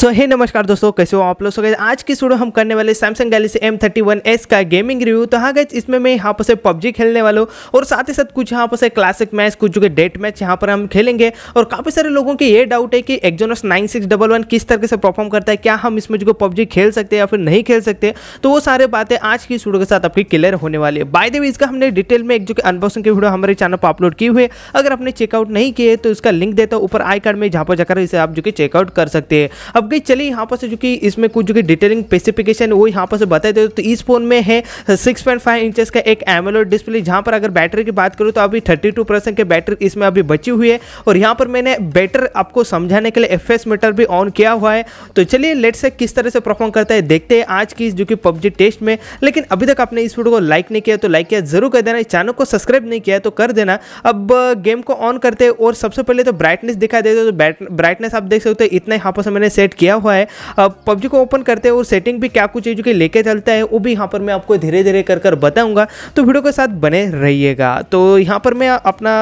सो हे नमस्कार दोस्तों कैसे हो आप लोग सो गए आज की स्टूडियो हम करने वाले Samsung Galaxy M thirty one S का गेमिंग रिव्यू तो हाँ गए इसमें मैं यहाँ पर से पबजी खेलने वाला हूँ और साथ ही साथ कुछ यहाँ पर से क्लासिक मैच कुछ जो कि डेट मैच यहाँ पर हम खेलेंगे और काफ़ी सारे लोगों के ये डाउट है कि Exynos nine six double one किस तरह से परफॉर्म करता है क्या हम इसमें जो पबजी खेल सकते हैं या फिर नहीं खेल सकते तो वो सारे बातें आज की स्टूडियो के साथ आपकी क्लियर होने वाली है बाय द वे इसका हमने डिटेल में एक जो कि अनबॉक्सिंग की वीडियो हमारे चैनल पर अपलोड की हुई है अगर आपने चेकआउट नहीं किए तो इसका लिंक देता ऊपर आई कार्ड में जहाँ पर जाकर इसे आप जो कि चेकआउट कर सकते हैं अब गई चलिए यहाँ पर से जो कि इसमें कुछ जो कि डिटेलिंग स्पेसिफिकेशन वो यहाँ पर से बताए दे तो इस फोन में है सिक्स पॉइंट फाइव इंचज का एक एमोलोड डिस्प्ले जहाँ पर अगर बैटरी की बात करूँ तो अभी थर्टी टू परसेंट की बैटरी इसमें अभी बची हुई है और यहाँ पर मैंने बैटर आपको समझाने के लिए एफ मीटर भी ऑन किया हुआ है तो चलिए लेट से किस तरह से परफॉर्म करता है देखते हैं आज की जो कि पबजी टेस्ट में लेकिन अभी तक आपने इस वीडियो को लाइक नहीं किया तो लाइक किया जरूर कर देना चैनल को सब्सक्राइब नहीं किया तो कर देना अब गेम को ऑन करते हैं और सबसे पहले तो ब्राइटनेस दिखाई देते तो ब्राइटनेस आप देख सकते हो इतना यहाँ पर मैंने सेट किया हुआ है अब पबजी को ओपन करते हैं और सेटिंग भी क्या कुछ है जो कि लेके चलता है वो भी यहाँ पर मैं आपको धीरे धीरे कर कर बताऊँगा तो वीडियो के साथ बने रहिएगा तो यहाँ पर मैं अपना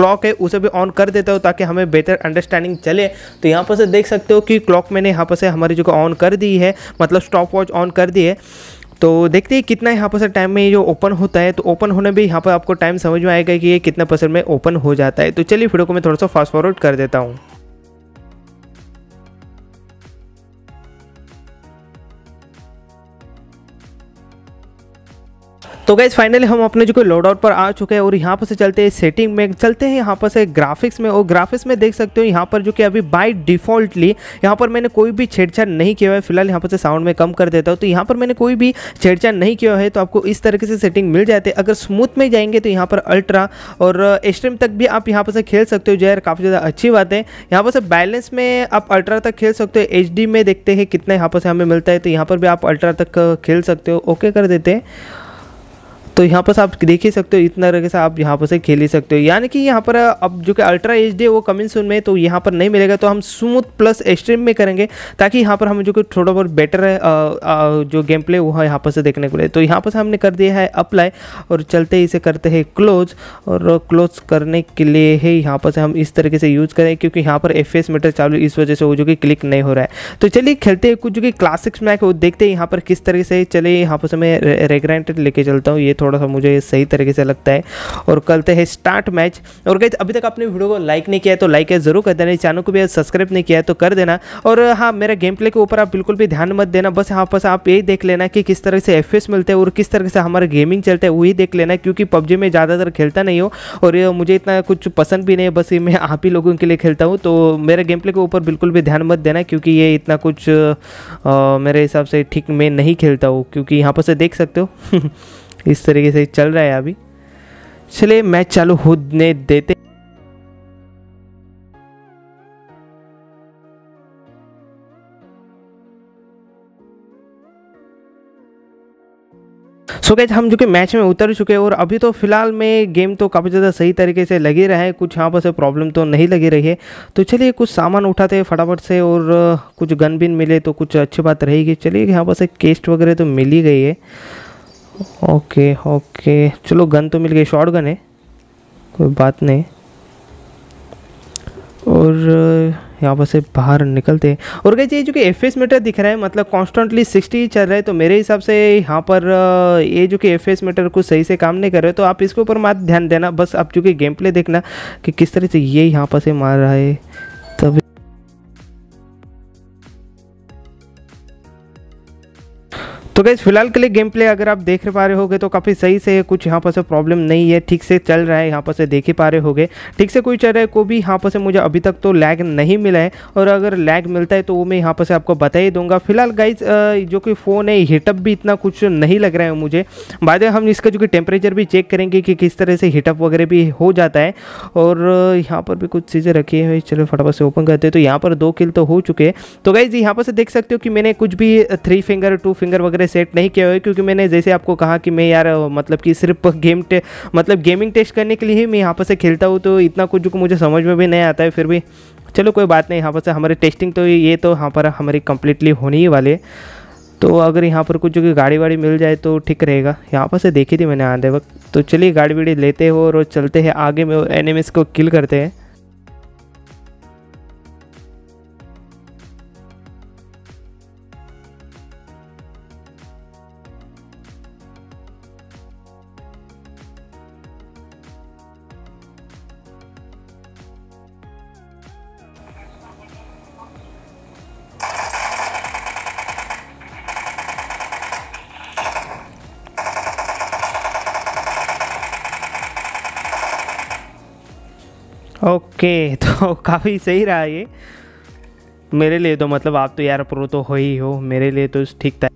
क्लॉक है उसे भी ऑन कर देता हूँ ताकि हमें बेहतर अंडरस्टैंडिंग चले तो यहाँ पर से देख सकते हो कि क्लॉक मैंने यहाँ पर से हमारी जो ऑन कर दी है मतलब स्टॉप वॉच ऑन कर दी है तो देखते हैं कितना यहाँ पर टाइम में ये जो ओपन होता है तो ओपन होने भी यहाँ पर आपको टाइम समझ में आएगा कि ये कितना परसेंट में ओपन हो जाता है तो चलिए वीडियो को मैं थोड़ा सा फास्ट फॉरवर्ड कर देता हूँ तो गाइज फाइनली हम अपने जो कि लोड आउट पर आ चुके हैं और यहाँ पर से चलते हैं सेटिंग में चलते हैं यहाँ पर से ग्राफिक्स में और ग्राफिक्स में देख सकते हो यहाँ पर जो कि अभी बाई डिफॉल्टली यहाँ पर मैंने कोई भी छेड़छाड़ नहीं किया है फिलहाल यहाँ पर से साउंड में कम कर देता हूँ तो यहाँ पर मैंने कोई भी छेड़छाड़ नहीं किया है तो आपको इस तरीके से सेटिंग मिल जाती है अगर स्मूथ में जाएंगे तो यहाँ पर अल्ट्रा और एक्सट्रीम तक भी आप यहाँ पर से खेल सकते हो जो यार काफ़ी ज़्यादा अच्छी बात है यहाँ पर से बैलेंस में आप अल्ट्रा तक खेल सकते हो एच में देखते हैं कितना यहाँ पर से हमें मिलता है तो यहाँ पर भी आप अल्ट्रा तक खेल सकते हो ओके कर देते हैं तो यहाँ पर आप देख ही सकते हो इतना तरह से आप यहाँ पर से खेल ही सकते हो यानी कि यहाँ पर अब जो कि अल्ट्रा एच है वो कमिंग सुन में तो यहाँ पर नहीं मिलेगा तो हम स्मूथ प्लस एक्सट्रीम में करेंगे ताकि यहाँ पर हम जो कि थोड़ा बहुत बेटर है आ, आ, जो गेम प्ले वो है यहाँ पर से देखने को मिले तो यहाँ पर से हमने कर दिया है अप्लाई और चलते इसे करते हैं क्लोज और क्लोज करने के लिए ही यहाँ पर हम इस तरीके से यूज़ करें क्योंकि यहाँ पर एफ मीटर चालू इस वजह से वो जो कि क्लिक नहीं हो रहा है तो चलिए खेलते हैं कुछ जो कि क्लासिक्स मैक वो देखते हैं यहाँ पर किस तरीके से चले यहाँ पर से मैं रेगरेंटेड लेके चलता हूँ ये थोड़ा थोड़ा सा मुझे सही तरीके से लगता है और करते हैं स्टार्ट मैच और गई अभी तक आपने वीडियो को लाइक नहीं किया है तो लाइक है ज़रूर कर देना चैनल को भी सब्सक्राइब नहीं किया है तो कर देना और हाँ मेरा गेम प्ले के ऊपर आप बिल्कुल भी ध्यान मत देना बस यहाँ पर आप यही देख लेना कि किस तरह से एफ मिलते हैं और किस तरह से हमारा गेमिंग चलता है वही देख लेना क्योंकि पबजी में ज़्यादातर खेलता नहीं हो और मुझे इतना कुछ पसंद भी नहीं है बस ये मैं आप ही लोगों के लिए खेलता हूँ तो मेरे गेम प्ले के ऊपर बिल्कुल भी ध्यान मत देना क्योंकि ये इतना कुछ आ, मेरे हिसाब से ठीक मैं नहीं खेलता हूँ क्योंकि यहाँ पर से देख सकते हो इस तरीके से चल रहा है अभी चलिए मैच चालू होने देते सो so गैज हम जो कि मैच में उतर चुके हैं और अभी तो फिलहाल में गेम तो काफ़ी ज़्यादा सही तरीके से लगी रहा है कुछ यहाँ पर से प्रॉब्लम तो नहीं लगी रही है तो चलिए कुछ सामान उठाते हैं फटाफट से और कुछ गन बिन मिले तो कुछ अच्छी बात रहेगी चलिए यहाँ पर से केस्ट वगैरह तो मिल ही गई है ओके ओके चलो गन तो मिल गई शॉर्ट गन है कोई बात नहीं और यहाँ पर से बाहर निकलते हैं और कहते ये जो कि एफएस मीटर दिख रहा है मतलब कॉन्स्टेंटली सिक्सटी चल रहा है तो मेरे हिसाब से यहाँ पर ये जो कि एफ मीटर कुछ सही से काम नहीं कर रहे तो आप इसके ऊपर मात ध्यान देना बस आप जो कि गेम प्ले देखना कि किस तरह से ये यहाँ पर से मार रहा है तभी तो गैस फिलहाल के लिए गेम प्ले अगर आप देख पा रहे होगे तो काफ़ी सही से कुछ यहाँ पर से प्रॉब्लम नहीं है ठीक से चल रहा है यहाँ पर से देख ही पा रहे होगे ठीक से कोई चल रहा है को भी यहाँ पर से मुझे अभी तक तो लैग नहीं मिला है और अगर लैग मिलता है तो वो मैं यहाँ पर से आपको बता ही दूंगा फिलहाल गाइज जो कि फ़ोन है हीटअप भी इतना कुछ नहीं लग रहा है मुझे बाद में हम इसका जो कि टेम्परेचर भी चेक करेंगे कि किस तरह से हीटअप वगैरह भी हो जाता है और यहाँ पर भी कुछ चीज़ें रखी है चलो फटाफट से ओपन करते हैं तो यहाँ पर दो किल तो हो चुके हैं तो गाइज यहाँ पर से देख सकते हो कि मैंने कुछ भी थ्री फिंगर टू फिंगर वगैरह सेट नहीं किया हुआ क्योंकि मैंने जैसे आपको कहा कि मैं यार मतलब कि सिर्फ गेम टे मतलब गेमिंग टेस्ट करने के लिए ही मैं यहाँ पर से खेलता हूँ तो इतना कुछ जो मुझे समझ में भी नहीं आता है फिर भी चलो कोई बात नहीं यहाँ पर से हमारी टेस्टिंग तो ये तो यहाँ पर हमारी कम्प्लीटली होनी ही वाली है तो अगर यहाँ पर कुछ गाड़ी वाड़ी मिल जाए तो ठीक रहेगा यहाँ पर से देखी थी मैंने आधे वक्त तो चलिए गाड़ी वाड़ी लेते हो और चलते हैं आगे में एनिमिस को किल करते हैं ओके तो काफ़ी सही रहा ये मेरे लिए तो मतलब आप तो यार प्रो तो हो ही हो मेरे लिए तो ठीक था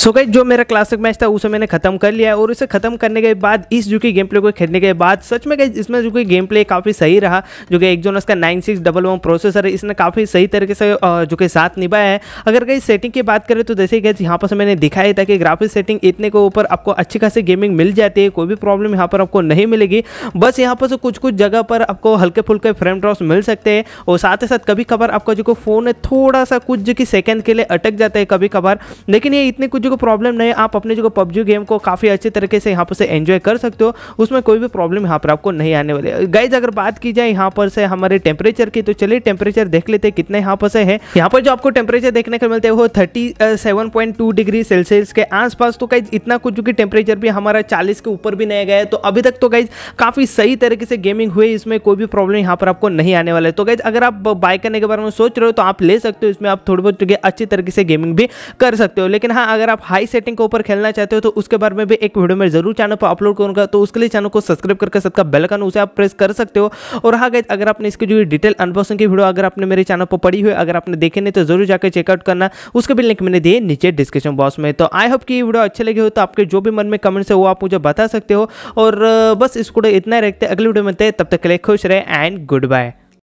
सो गई जो मेरा क्लासिक मैच था उसे मैंने खत्म कर लिया और उसे खत्म करने के बाद इस जो कि गेम प्ले को खेलने के बाद सच में गई इसमें जो कि गेम प्ले काफ़ी सही रहा जो कि एक जो उसका nine six double one processor है इसने काफ़ी सही तरीके से जो कि साथ निभाया है अगर कहीं सेटिंग की बात करें तो जैसे कि यहाँ पर मैंने दिखाया था कि ग्राफिक सेटिंग इतने के ऊपर आपको अच्छी खासी गेमिंग मिल जाती है कोई भी प्रॉब्लम यहाँ पर आपको नहीं मिलेगी बस यहाँ पर कुछ कुछ जगह पर आपको हल्के फुल्के फ्रेम ड्रॉप्स मिल सकते हैं और साथ ही साथ कभी कभार आपका जो फ़ोन है थोड़ा सा कुछ जो कि सेकेंड के लिए अटक जाता है कभी कभार लेकिन ये इतने कुछ को प्रॉब्लम नहीं आप अपने जो पबजी गेम को काफ़ी अच्छे तरीके से यहाँ पर से एंजॉय कर सकते हो उसमें कोई भी प्रॉब्लम यहाँ पर आपको नहीं आने वाली गाइज अगर बात की जाए यहाँ पर से हमारे टेम्परेचर की तो चलिए टेम्परेचर देख लेते हैं कितने यहाँ पर से है यहाँ पर जो आपको टेम्परेचर देखने को मिलते हैं वो थर्टी डिग्री सेल्सियस के आसपास तो गाइज इतना कुछ क्योंकि टेम्परेचर भी हमारा चालीस के ऊपर भी नहीं गया तो अभी तक तो गाइज काफ़ी सही तरीके से गेमिंग हुई इसमें कोई भी प्रॉब्लम यहाँ पर आपको नहीं आने वाला है तो गाइज अगर आप बाय करने के बारे में सोच रहे हो तो आप ले सकते हो इसमें आप थोड़ी बहुत अच्छी तरीके से गेमिंग भी कर सकते हो लेकिन हाँ अगर आप आप हाई सेटिंग के ऊपर खेलना चाहते हो तो उसके बारे में भी एक वीडियो में जरूर चैनल पर अपलोड करूँगा तो उसके लिए चैनल को सब्सक्राइब करके सबका बेलकन उसे आप प्रेस कर सकते हो और हाँ गए अगर आपने इसकी जो डिटेल अनबॉक्सिंग की वीडियो अगर आपने मेरे चैनल पर पड़ी हुई अगर आपने देखे नहीं तो जरूर जाकर चेकआउट करना उसके भी लिंक मैंने दिए नीचे डिस्क्रिप्शन बॉक्स में तो आई होप की ये वीडियो अच्छी लगी हो तो आपके जो भी मन में कमेंट्स है वो आप मुझे बता सकते हो और बस इसको इतना रखते अगले वीडियो में तब तक के लिए खुश रहे एंड गुड बाय